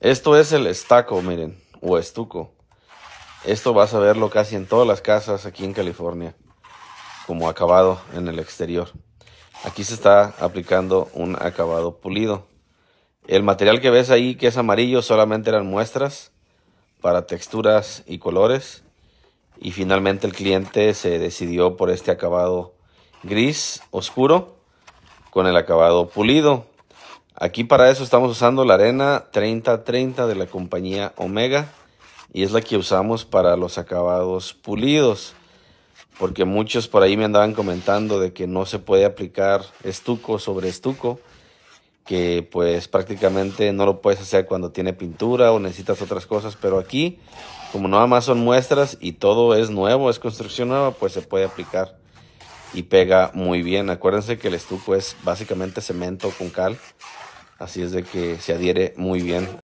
Esto es el estaco, miren, o estuco. Esto vas a verlo casi en todas las casas aquí en California, como acabado en el exterior. Aquí se está aplicando un acabado pulido. El material que ves ahí, que es amarillo, solamente eran muestras para texturas y colores. Y finalmente el cliente se decidió por este acabado gris oscuro con el acabado pulido. Aquí para eso estamos usando la arena 3030 de la compañía Omega y es la que usamos para los acabados pulidos. Porque muchos por ahí me andaban comentando de que no se puede aplicar estuco sobre estuco, que pues prácticamente no lo puedes hacer cuando tiene pintura o necesitas otras cosas, pero aquí como nada más son muestras y todo es nuevo, es construcción nueva, pues se puede aplicar y pega muy bien. Acuérdense que el estuco es básicamente cemento con cal Así es de que se adhiere muy bien